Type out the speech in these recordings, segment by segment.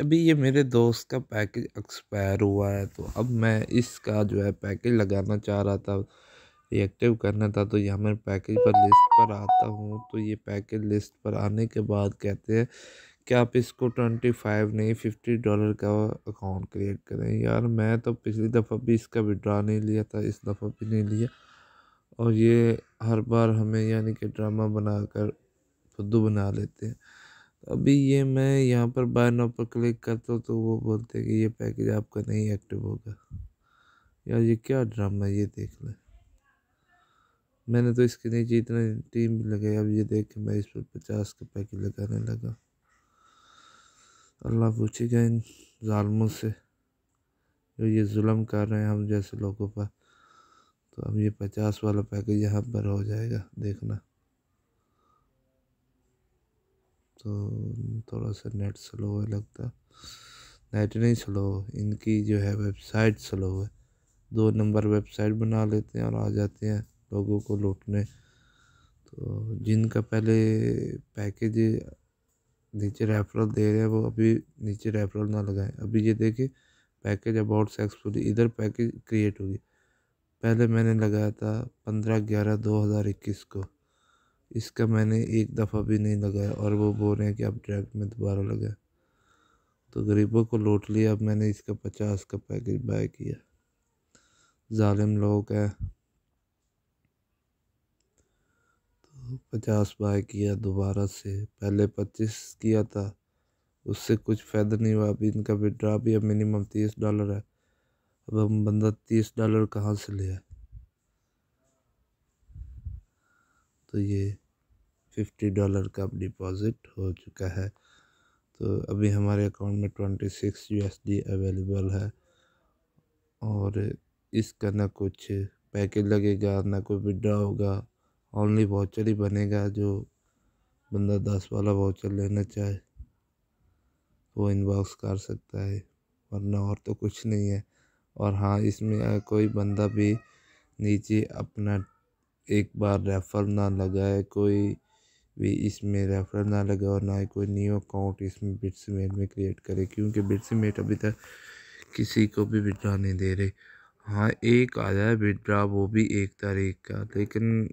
अभी ये मेरे दोस्त का पैकेज एक्सपायर हुआ है तो अब मैं इसका जो है पैकेज लगाना चाह रहा था रिएक्टिव करना था तो यहाँ मैं पैकेज पर लिस्ट पर आता हूँ तो ये पैकेज लिस्ट पर आने के बाद कहते हैं कि आप इसको ट्वेंटी फाइव नहीं फिफ्टी डॉलर का अकाउंट क्रिएट करें यार मैं तो पिछली दफ़ा भी इसका विड्रा नहीं लिया था इस दफ़ा भी नहीं लिया और ये हर बार हमें यानी कि ड्रामा बनाकर फुद्दू बना लेते हैं अभी ये मैं यहाँ पर बाय नाउ पर क्लिक करता हूँ तो वो बोलते हैं कि ये पैकेज आपका नहीं एक्टिव होगा यार ये क्या ड्रामा है ये देख लें मैंने तो इसके नीचे इतने टीम भी लगाई अब ये देख के मैं इस पर पचास का पैकेज लगाने लगा अल्लाह पूछेगा इन जालमों से जो ये जुल्म कर रहे हैं हम जैसे लोगों पर तो अब ये पचास वाला पैकेज यहाँ पर हो जाएगा देखना तो थोड़ा सा नेट स्लो है लगता नेट नहीं स्लो इनकी जो है वेबसाइट स्लो है दो नंबर वेबसाइट बना लेते हैं और आ जाते हैं लोगों को लूटने तो जिनका पहले पैकेज नीचे रेफरल दे रहे हैं वो अभी नीचे रेफरल ना लगाएं अभी ये देखें पैकेज अबाउट सक्सेसफुली इधर पैकेज क्रिएट होगी पहले मैंने लगाया था पंद्रह ग्यारह दो हज़ार इक्कीस को इसका मैंने एक दफ़ा भी नहीं लगाया और वो बोल रहे हैं कि अब डायरेक्ट में दोबारा लगाए तो गरीबों को लौट लिया अब मैंने इसका पचास का पैकेज बाय किया ज़ालिम लोग हैं तो पचास बाय किया दोबारा से पहले पच्चीस किया था उससे कुछ फ़ायदा नहीं हुआ अभी इनका विड्रा भी अब मिनिमम तीस डॉलर है अब हम बंदा तीस डॉलर कहाँ से लिया तो ये फिफ्टी डॉलर का अब डिपॉज़िट हो चुका है तो अभी हमारे अकाउंट में ट्वेंटी सिक्स यू अवेलेबल है और इसका ना कुछ पैकेज लगेगा ना कोई विड्रा होगा ऑनली वाचर ही बनेगा जो बंदा दस वाला वाचर लेना चाहे वो इनबॉक्स कर सकता है वरना और तो कुछ नहीं है और हाँ इसमें कोई बंदा भी नीचे अपना एक बार रेफर ना लगाए कोई भी इसमें रेफर ना लगे और ना ही कोई न्यू अकाउंट इसमें बिट्समेट में क्रिएट करे क्योंकि बिट्समेट अभी तक किसी को भी विड्रा नहीं दे रहे हाँ एक आया है विड्रा वो भी एक तारीख का लेकिन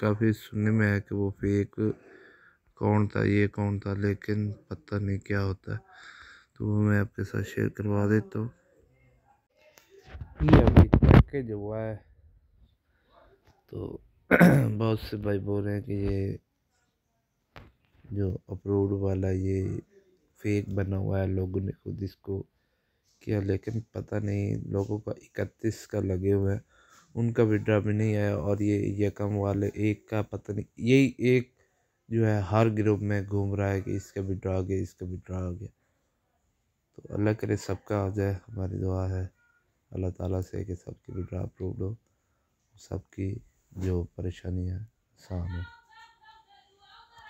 काफ़ी सुनने में आया कि वो फेक अकाउंट था ये अकाउंट था लेकिन पता नहीं क्या होता है तो वो मैं आपके साथ शेयर करवा देता हूँ अभी पैकेज हुआ है तो बहुत से भाई बोल रहे हैं कि ये जो अप्रूव वाला ये फेक बना हुआ है लोगों ने खुद इसको किया लेकिन पता नहीं लोगों का इकतीस का लगे हुए हैं उनका विड्रा भी नहीं आया और ये यकम वाले एक का पता नहीं यही एक जो है हर ग्रुप में घूम रहा है कि इसका विड्रा आ गया इसका विड्रा आ गया तो अल्लाह करे सबका आ जाए हमारी दुआ है अल्लाह ताला से कि सबकी विड्रा अप्रूव हो सबकी जो परेशानी है आसान हो